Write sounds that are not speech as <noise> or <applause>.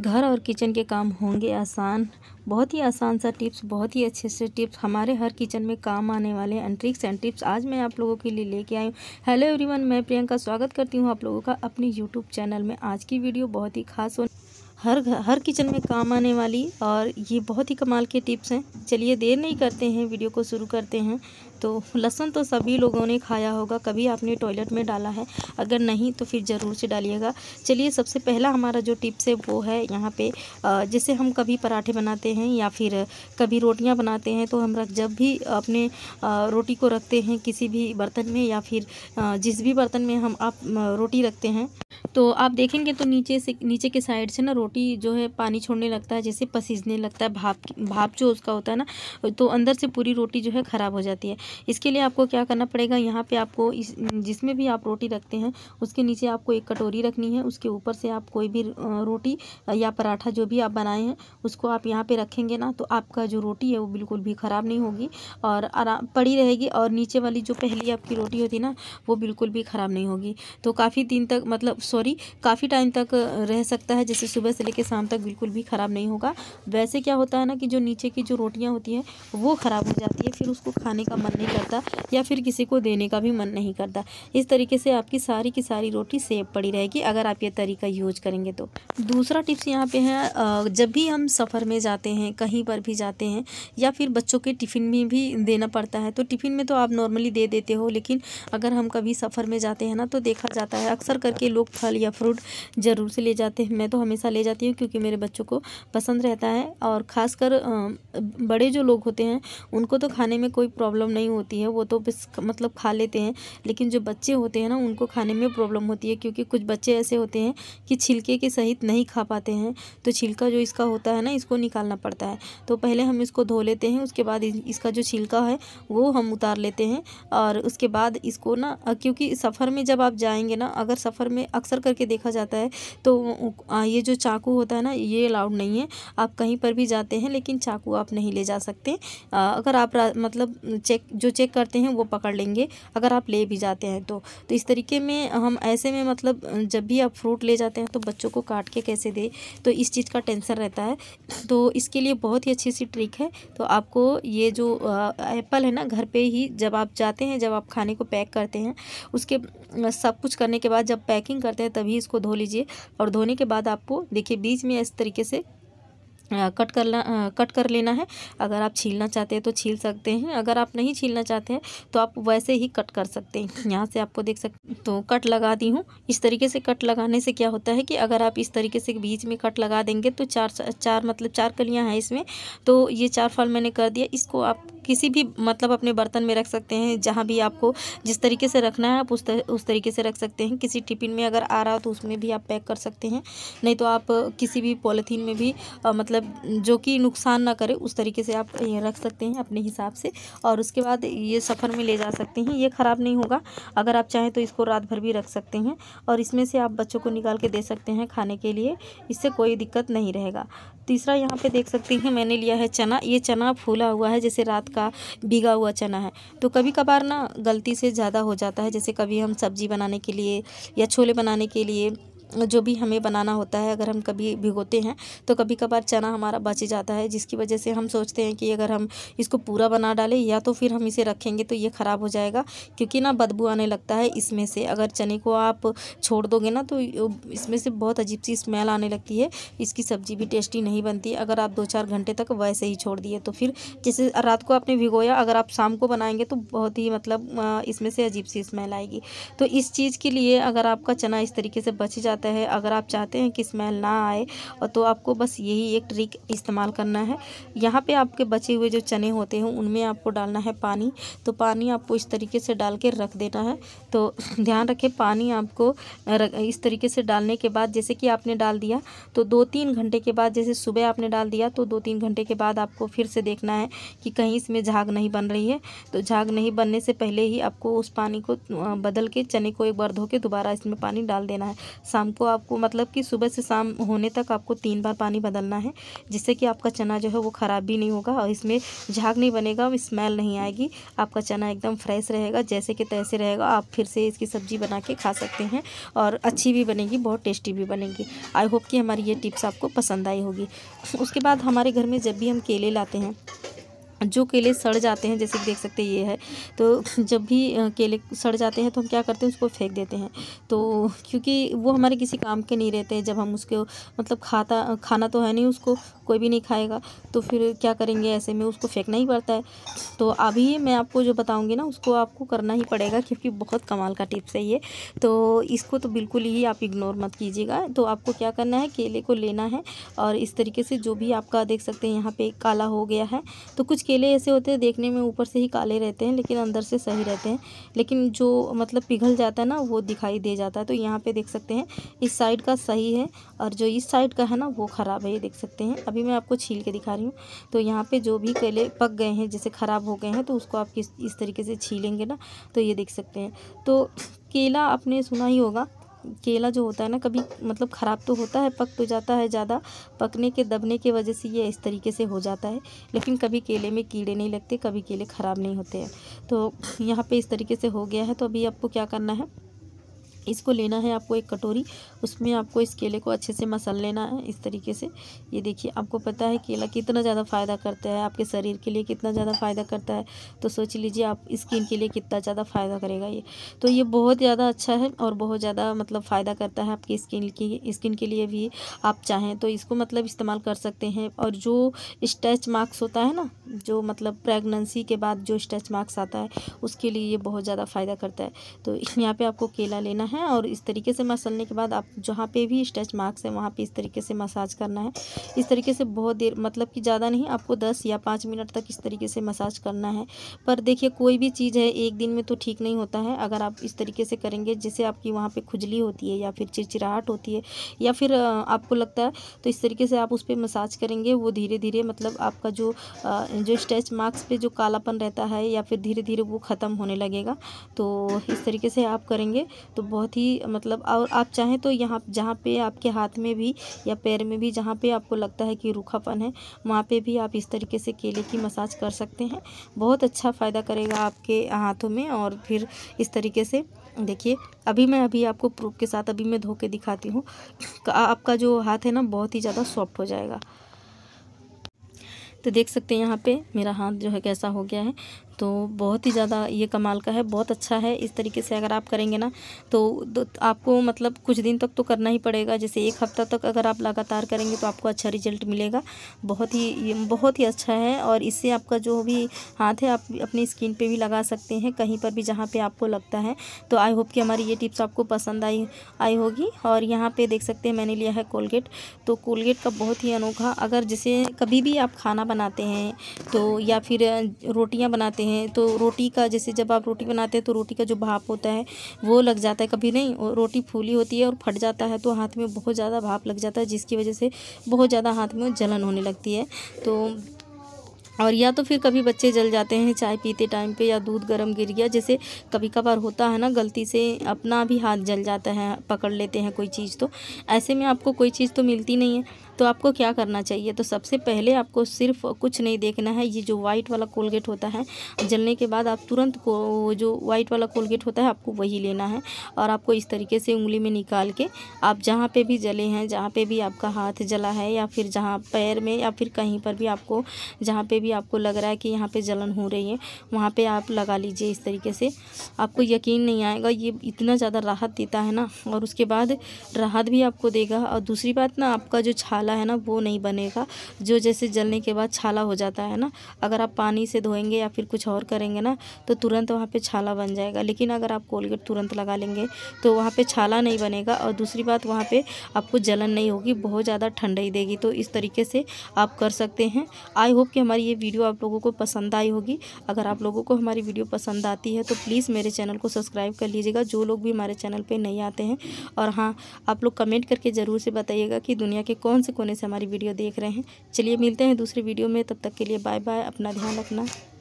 घर और किचन के काम होंगे आसान बहुत ही आसान सा टिप्स बहुत ही अच्छे से टिप्स हमारे हर किचन में काम आने वाले हैं ट्रिक्स एंड टिप्स आज मैं आप लोगों के लिए लेके आई हूँ हेलो एवरीवन मैं प्रियंका स्वागत करती हूँ आप लोगों का अपनी यूट्यूब चैनल में आज की वीडियो बहुत ही खास हो हर हर किचन में काम आने वाली और ये बहुत ही कमाल के टिप्स हैं चलिए देर नहीं करते हैं वीडियो को शुरू करते हैं तो लहसुन तो सभी लोगों ने खाया होगा कभी आपने टॉयलेट में डाला है अगर नहीं तो फिर ज़रूर से डालिएगा चलिए सबसे पहला हमारा जो टिप्स है वो है यहाँ पे जैसे हम कभी पराठे बनाते हैं या फिर कभी रोटियाँ बनाते हैं तो हम रख जब भी अपने रोटी को रखते हैं किसी भी बर्तन में या फिर जिस भी बर्तन में हम आप रोटी रखते हैं तो आप देखेंगे तो नीचे से नीचे के साइड से ना रोटी जो है पानी छोड़ने लगता है जैसे पसीजने लगता है भाप भाप जो उसका होता है ना तो अंदर से पूरी रोटी जो है ख़राब हो जाती है इसके लिए आपको क्या करना पड़ेगा यहाँ पे आपको इस जिसमें भी आप रोटी रखते हैं उसके नीचे आपको एक कटोरी रखनी है उसके ऊपर से आप कोई भी रोटी या पराठा जो भी आप बनाए हैं उसको आप यहाँ पर रखेंगे ना तो आपका जो रोटी है वो बिल्कुल भी ख़राब नहीं होगी और आराम पड़ी रहेगी और नीचे वाली जो पहली आपकी रोटी होती ना वो बिल्कुल भी ख़राब नहीं होगी तो काफ़ी दिन तक मतलब सॉरी काफ़ी टाइम तक रह सकता है जैसे सुबह से लेकर शाम तक बिल्कुल भी ख़राब नहीं होगा वैसे क्या होता है ना कि जो नीचे की जो रोटियाँ होती हैं वो ख़राब हो जाती है फिर उसको खाने का मन नहीं करता या फिर किसी को देने का भी मन नहीं करता इस तरीके से आपकी सारी की सारी रोटी सेव पड़ी रहेगी अगर आप ये तरीका यूज करेंगे तो दूसरा टिप्स यहाँ पे है जब भी हम सफ़र में जाते हैं कहीं पर भी जाते हैं या फिर बच्चों के टिफ़िन में भी देना पड़ता है तो टिफ़िन में तो आप नॉर्मली दे देते हो लेकिन अगर हम कभी सफ़र में जाते हैं ना तो देखा जाता है अक्सर करके लोग फल या फ्रूट ज़रूर से ले जाते हैं मैं तो हमेशा ले जाती हूँ क्योंकि मेरे बच्चों को पसंद रहता है और ख़ासकर बड़े जो लोग होते हैं उनको तो खाने में कोई प्रॉब्लम नहीं नहीं होती है वो तो बस मतलब खा लेते हैं लेकिन जो बच्चे होते हैं ना उनको खाने में प्रॉब्लम होती है क्योंकि कुछ बच्चे ऐसे होते हैं कि छिलके के सहित नहीं खा पाते हैं तो छिलका जो इसका होता है ना इसको निकालना पड़ता है तो पहले हम इसको धो लेते हैं उसके बाद इसका जो छिलका है वो हम उतार लेते हैं और उसके बाद इसको ना क्योंकि सफ़र में जब आप जाएंगे ना अगर सफ़र में अक्सर करके देखा जाता है तो ये जो चाकू होता है ना ये अलाउड नहीं है आप कहीं पर भी जाते हैं लेकिन चाकू आप नहीं ले जा सकते अगर आप मतलब चेक जो चेक करते हैं वो पकड़ लेंगे अगर आप ले भी जाते हैं तो तो इस तरीके में हम ऐसे में मतलब जब भी आप फ्रूट ले जाते हैं तो बच्चों को काट के कैसे दे तो इस चीज़ का टेंसन रहता है तो इसके लिए बहुत ही अच्छी सी ट्रिक है तो आपको ये जो एप्पल है ना घर पर ही जब आप जाते हैं जब आप खाने को पैक करते हैं उसके सब कुछ करने के बाद जब पैकिंग करते हैं तभी इसको धो लीजिए और धोने के बाद आपको देखिए बीच में इस तरीके से कट करना कट कर लेना है अगर आप छीलना चाहते हैं तो छील सकते हैं अगर आप नहीं छीलना चाहते हैं तो आप वैसे ही कट कर सकते हैं यहाँ से आपको देख सकते तो कट लगा दी हूँ इस तरीके से कट लगाने से क्या होता है कि अगर आप इस तरीके से बीच में कट लगा देंगे तो चार चार मतलब चार कलियाँ हैं इसमें तो ये चार फल मैंने कर दिया इसको आप किसी भी मतलब अपने बर्तन में रख सकते हैं जहाँ भी आपको जिस तरीके से रखना है आप उस तर, उस तरीके से रख सकते हैं किसी टिफिन में अगर आ रहा हो तो उसमें भी आप पैक कर सकते हैं नहीं तो आप किसी भी पॉलीथीन में भी आ, मतलब जो कि नुकसान ना करे उस तरीके से आप रख सकते हैं अपने हिसाब से और उसके बाद ये सफ़र में ले जा सकते हैं ये ख़राब नहीं होगा अगर आप चाहें तो इसको रात भर भी रख सकते हैं और इसमें से आप बच्चों को निकाल के दे सकते हैं खाने के लिए इससे कोई दिक्कत नहीं रहेगा तीसरा यहाँ पे देख सकते हैं मैंने लिया है चना ये चना फूला हुआ है जैसे रात का का भीगा हुआ चना है तो कभी कभार ना गलती से ज़्यादा हो जाता है जैसे कभी हम सब्ज़ी बनाने के लिए या छोले बनाने के लिए जो भी हमें बनाना होता है अगर हम कभी भिगोते हैं तो कभी कभार चना हमारा बच जाता है जिसकी वजह से हम सोचते हैं कि अगर हम इसको पूरा बना डालें या तो फिर हम इसे रखेंगे तो ये ख़राब हो जाएगा क्योंकि ना बदबू आने लगता है इसमें से अगर चने को आप छोड़ दोगे ना तो इसमें से बहुत अजीब सी स्मेल आने लगती है इसकी सब्ज़ी भी टेस्टी नहीं बनती अगर आप दो चार घंटे तक वैसे ही छोड़ दिए तो फिर जैसे रात को आपने भिगोया अगर आप शाम को बनाएंगे तो बहुत ही मतलब इसमें से अजीब सी स्मेल आएगी तो इस चीज़ के लिए अगर आपका चना इस तरीके से बच जाता जाता है अगर आप चाहते हैं कि स्मेल ना आए तो आपको बस यही एक ट्रिक इस्तेमाल करना है यहाँ पे आपके बचे हुए जो चने होते हैं उनमें आपको डालना है पानी तो पानी आपको इस तरीके से डाल के रख देना है तो <laughs> ध्यान रखें पानी आपको इस तरीके से डालने के बाद जैसे कि आपने डाल दिया तो दो तीन घंटे के बाद जैसे सुबह आपने डाल दिया तो दो तीन घंटे के बाद आपको फिर से देखना है कि कहीं इसमें झाग नहीं बन रही है तो झाग नहीं बनने से पहले ही आपको उस पानी को बदल के चने को एक बार धो के दोबारा इसमें पानी डाल देना है शाम शाम को आपको मतलब कि सुबह से शाम होने तक आपको तीन बार पानी बदलना है जिससे कि आपका चना जो है वो ख़राब भी नहीं होगा और इसमें झाग नहीं बनेगा और स्मेल नहीं आएगी आपका चना एकदम फ्रेश रहेगा जैसे कि तैसे रहेगा आप फिर से इसकी सब्ज़ी बना के खा सकते हैं और अच्छी भी बनेगी बहुत टेस्टी भी बनेगी आई होप कि हमारी ये टिप्स आपको पसंद आई होगी उसके बाद हमारे घर में जब भी हम केले लाते हैं जो केले सड़ जाते हैं जैसे देख सकते हैं ये है तो जब भी केले सड़ जाते हैं तो हम क्या करते हैं उसको फेंक देते हैं तो क्योंकि वो हमारे किसी काम के नहीं रहते हैं जब हम उसको मतलब खाता खाना तो है नहीं उसको कोई भी नहीं खाएगा तो फिर क्या करेंगे ऐसे में उसको फेंकना ही पड़ता है तो अभी मैं आपको जो बताऊँगी ना उसको आपको करना ही पड़ेगा क्योंकि बहुत कमाल का टिप्स है ये तो इसको तो बिल्कुल ही आप इग्नोर मत कीजिएगा तो आपको क्या करना है केले को लेना है और इस तरीके से जो भी आपका देख सकते हैं यहाँ पर काला हो गया है तो कुछ केले ऐसे होते हैं देखने में ऊपर से ही काले रहते हैं लेकिन अंदर से सही रहते हैं लेकिन जो मतलब पिघल जाता है ना वो दिखाई दे जाता है तो यहाँ पे देख सकते हैं इस साइड का सही है और जो इस साइड का है ना वो ख़राब है ये देख सकते हैं अभी मैं आपको छील के दिखा रही हूँ तो यहाँ पर जो भी केले पक गए हैं जैसे ख़राब हो गए हैं तो उसको आप किस इस तरीके से छीलेंगे ना तो ये देख सकते हैं तो केला आपने सुना ही होगा केला जो होता है ना कभी मतलब ख़राब तो होता है पक तो जाता है ज़्यादा पकने के दबने की वजह से ये इस तरीके से हो जाता है लेकिन कभी केले में कीड़े नहीं लगते कभी केले ख़राब नहीं होते हैं तो यहाँ पर इस तरीके से हो गया है तो अभी आपको क्या करना है इसको लेना है आपको एक कटोरी उसमें आपको इस केले को अच्छे से मसल लेना है इस तरीके से ये देखिए आपको पता है केला कितना ज़्यादा फ़ायदा करता है आपके शरीर के लिए कितना ज़्यादा फ़ायदा करता है तो सोच लीजिए आप स्किन के लिए कितना ज़्यादा फ़ायदा करेगा ये तो ये बहुत ज़्यादा अच्छा है और बहुत ज़्यादा मतलब फ़ायदा करता है आपकी स्किन की स्किन के लिए भी आप चाहें तो इसको मतलब इस्तेमाल कर सकते हैं और जो स्टैच मार्क्स होता है ना जो मतलब प्रेगनेंसी के बाद जो स्टैच मार्क्स आता है उसके लिए ये बहुत ज़्यादा फ़ायदा करता है तो यहाँ पर आपको केला लेना है हैं और इस तरीके से मसलने के बाद आप जहाँ पे भी स्ट्रेच मार्क्स है वहाँ पे इस तरीके से मसाज करना है इस तरीके से बहुत देर मतलब कि ज़्यादा नहीं आपको दस या पाँच मिनट तक इस तरीके से मसाज करना है पर देखिए कोई भी चीज़ है एक दिन में तो ठीक नहीं होता है अगर आप इस तरीके से करेंगे जैसे आपकी वहाँ पर खुजली होती है या फिर चिड़चिड़ाहट होती है या फिर आपको लगता है तो इस तरीके से आप उस पर मसाज करेंगे वो धीरे धीरे मतलब आपका जो जो स्ट्रेच मार्क्स पर जो कालापन रहता है या फिर धीरे धीरे वो ख़त्म होने लगेगा तो इस तरीके से आप करेंगे तो बहुत बहुत ही मतलब और आप चाहें तो यहाँ जहाँ पे आपके हाथ में भी या पैर में भी जहाँ पे आपको लगता है कि रूखापन है वहाँ पे भी आप इस तरीके से केले की मसाज कर सकते हैं बहुत अच्छा फ़ायदा करेगा आपके हाथों में और फिर इस तरीके से देखिए अभी मैं अभी आपको प्रूफ के साथ अभी मैं धो के दिखाती हूँ आपका जो हाथ है ना बहुत ही ज़्यादा सॉफ्ट हो जाएगा तो देख सकते हैं यहाँ पे मेरा हाथ जो है कैसा हो गया है तो बहुत ही ज़्यादा ये कमाल का है बहुत अच्छा है इस तरीके से अगर आप करेंगे ना तो, आपको मतलब कुछ दिन तक तो करना ही पड़ेगा जैसे एक हफ्ता तक अगर आप लगातार करेंगे तो आपको अच्छा रिजल्ट मिलेगा बहुत ही बहुत ही अच्छा है और इससे आपका जो भी हाथ है आप अपनी स्किन पर भी लगा सकते हैं कहीं पर भी जहाँ पर आपको लगता है तो आई होप कि हमारी ये टिप्स आपको पसंद आई आई होगी और यहाँ पर देख सकते हैं मैंने लिया है कोलगेट तो कोलगेट का बहुत ही अनोखा अगर जैसे कभी भी आप खाना बनाते हैं तो या फिर रोटियाँ बनाते हैं हैं तो रोटी का जैसे जब आप रोटी बनाते हैं तो रोटी का जो भाप होता है वो लग जाता है कभी नहीं रोटी फूली होती है और फट जाता है तो हाथ में बहुत ज़्यादा भाप लग जाता है जिसकी वजह से बहुत ज़्यादा हाथ में जलन होने लगती है तो और या तो फिर कभी बच्चे जल जाते हैं चाय पीते टाइम पे या दूध गर्म गिर गया जैसे कभी कभार होता है ना गलती से अपना भी हाथ जल जाता है पकड़ लेते हैं कोई चीज़ तो ऐसे में आपको कोई चीज़ तो मिलती नहीं है तो आपको क्या करना चाहिए तो सबसे पहले आपको सिर्फ कुछ नहीं देखना है ये जो वाइट वाला कोलगेट होता है जलने के बाद आप तुरंत को जो वाइट वाला कोलगेट होता है आपको वही लेना है और आपको इस तरीके से उंगली में निकाल के आप जहाँ पे भी जले हैं जहाँ पे भी आपका हाथ जला है या फिर जहाँ पैर में या फिर कहीं पर भी आपको जहाँ पर भी आपको लग रहा है कि यहाँ पर जलन हो रही है वहाँ पर आप लगा लीजिए इस तरीके से आपको यकीन नहीं आएगा ये इतना ज़्यादा राहत देता है ना और उसके बाद राहत भी आपको देगा और दूसरी बात ना आपका जो छाला छाला है ना वो नहीं बनेगा जो जैसे जलने के बाद छाला हो जाता है ना अगर आप पानी से धोएंगे या फिर कुछ और करेंगे ना तो तुरंत वहाँ पे छाला बन जाएगा लेकिन अगर आप कोलगेट तुरंत लगा लेंगे तो वहाँ पे छाला नहीं बनेगा और दूसरी बात वहाँ पर आपको जलन नहीं होगी बहुत ज़्यादा ठंडाई देगी तो इस तरीके से आप कर सकते हैं आई होप कि हमारी ये वीडियो आप लोगों को पसंद आई होगी अगर आप लोगों को हमारी वीडियो पसंद आती है तो प्लीज़ मेरे चैनल को सब्सक्राइब कर लीजिएगा जो लोग भी हमारे चैनल पर नहीं आते हैं और हाँ आप लोग कमेंट करके ज़रूर से बताइएगा कि दुनिया के कौन से कोने से हमारी वीडियो देख रहे हैं चलिए मिलते हैं दूसरी वीडियो में तब तक के लिए बाय बाय अपना ध्यान रखना